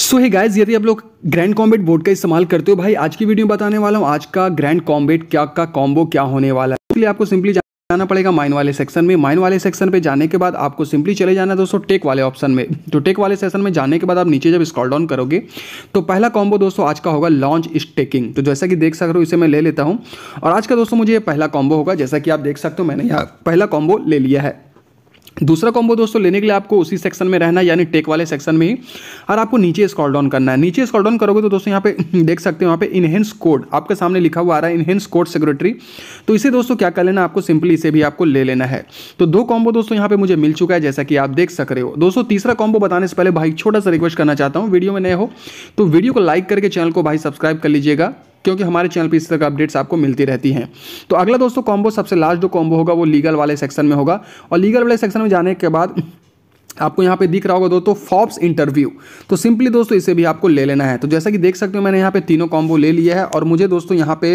सो है गाइज यदि आप लोग ग्रैंड कॉम्बेट बोर्ड का इस्तेमाल करते हो भाई आज की वीडियो में बताने वाला हूँ आज का ग्रैंड कॉम्बेट क्या का कॉम्बो क्या होने वाला है इसलिए आपको सिंपली जाना पड़ेगा माइन वाले सेक्शन में माइन वाले सेक्शन पे जाने के बाद आपको सिंपली चले जाना दोस्तों टेक वाले ऑप्शन में तो टेक वाले सेक्शन में जाने के बाद आप नीचे जब स्क्रॉल डाउन करोगे तो पहला कॉम्बो दोस्तों आज का होगा लॉन्च इज टेकिंग तो जैसा कि देख सक रहे हो इसे मैं ले लेता हूँ और आज का दोस्तों मुझे पहला कॉम्बो होगा जैसा कि आप देख सकते हो मैंने यहाँ पहला कॉम्बो ले लिया है दूसरा कॉम्बो दोस्तों लेने के लिए आपको उसी सेक्शन में रहना है यानी टेक वाले सेक्शन में ही और आपको नीचे स्कॉल डाउन करना है नीचे स्कॉल डाउन करोगे तो दोस्तों यहाँ पे देख सकते हो यहाँ पे इनहेंस कोड आपके सामने लिखा हुआ आ रहा है इनहेंस कोड सेक्रेटरी तो इसे दोस्तों क्या कर लेना आपको सिंपली इसे भी आपको ले लेना है तो दो कॉम्बो दोस्तों यहाँ पे मुझे मिल चुका है जैसा कि आप देख सक रहे हो दोस्तों तीसरा कॉम्बो बताने से पहले भाई छोटा सा रिक्वेस्ट करना चाहता हूँ वीडियो में नए हो तो वीडियो को लाइक करके चैनल को भाई सब्सक्राइब कर लीजिएगा क्योंकि हमारे चैनल पर इस तरह का अपडेट्स आपको मिलती रहती हैं तो अगला दोस्तों कॉम्बो सबसे लास्ट जो कॉम्बो होगा वो लीगल वाले सेक्शन में होगा और लीगल वाले सेक्शन में जाने के बाद आपको यहाँ पे दिख रहा होगा दोस्तों फॉब्स इंटरव्यू तो सिंपली दोस्तों इसे भी आपको ले लेना है तो जैसा कि देख सकते हो मैंने यहाँ पे तीनों कॉम्बो ले लिया है और मुझे दोस्तों यहाँ पे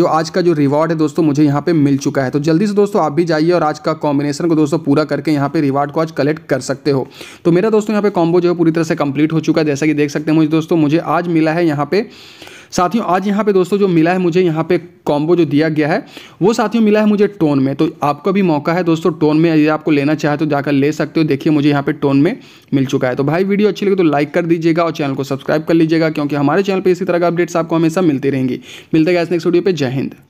जो आज का जो रिवॉर्ड है दोस्तों मुझे यहाँ पे मिल चुका है तो जल्दी से दोस्तों आप भी जाइए और आज का कॉम्बिनेशन को दोस्तों पूरा करके यहाँ पर रिवॉर्ड को आज कलेक्ट कर सकते हो तो मेरा दोस्तों यहाँ पे कॉम्बो जो है पूरी तरह से कंप्लीट हो चुका है जैसा कि देख सकते हैं मुझे दोस्तों मुझे आज मिला है यहाँ पे साथियों आज यहाँ पे दोस्तों जो मिला है मुझे यहाँ पे कॉम्बो जो दिया गया है वो साथियों मिला है मुझे टोन में तो आपका भी मौका है दोस्तों टोन में यदि आपको लेना चाहे तो जाकर ले सकते हो देखिए मुझे यहाँ पे टोन में मिल चुका है तो भाई वीडियो अच्छी लगी तो लाइक कर दीजिएगा और चैनल को सब्सक्राइब कर लीजिएगा क्योंकि हमारे चैनल पर इसी तरह का अपडेट्स आपको हमेशा मिलती रहेंगी मिलते गए नेक्स्ट वीडियो पर जय हिंद